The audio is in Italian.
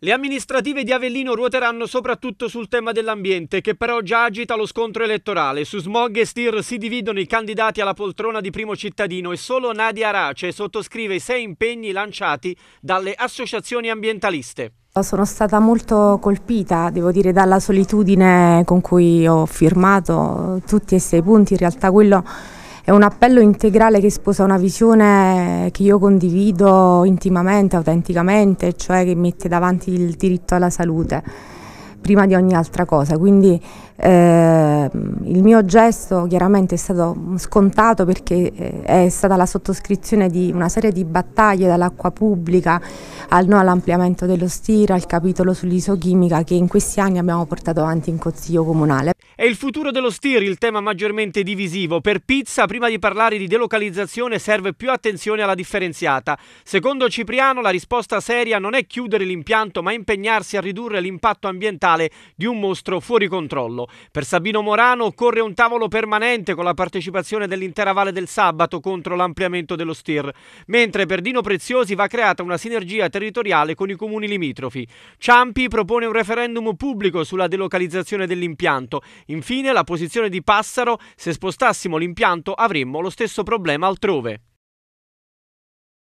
Le amministrative di Avellino ruoteranno soprattutto sul tema dell'ambiente, che però già agita lo scontro elettorale. Su smog e stir si dividono i candidati alla poltrona di primo cittadino e solo Nadia Arace sottoscrive i sei impegni lanciati dalle associazioni ambientaliste. Sono stata molto colpita, devo dire, dalla solitudine con cui ho firmato tutti e sei punti. In realtà quello è un appello integrale che sposa una visione che io condivido intimamente, autenticamente, cioè che mette davanti il diritto alla salute prima di ogni altra cosa. Quindi eh, il mio gesto chiaramente è stato scontato perché eh, è stata la sottoscrizione di una serie di battaglie dall'acqua pubblica al no all'ampliamento dello stira, al capitolo sull'isochimica che in questi anni abbiamo portato avanti in Consiglio Comunale. È il futuro dello STIR il tema maggiormente divisivo. Per Pizza, prima di parlare di delocalizzazione, serve più attenzione alla differenziata. Secondo Cipriano, la risposta seria non è chiudere l'impianto, ma impegnarsi a ridurre l'impatto ambientale di un mostro fuori controllo. Per Sabino Morano occorre un tavolo permanente con la partecipazione dell'intera Valle del Sabato contro l'ampliamento dello STIR, mentre per Dino Preziosi va creata una sinergia territoriale con i comuni limitrofi. Ciampi propone un referendum pubblico sulla delocalizzazione dell'impianto Infine, la posizione di Passaro, se spostassimo l'impianto avremmo lo stesso problema altrove.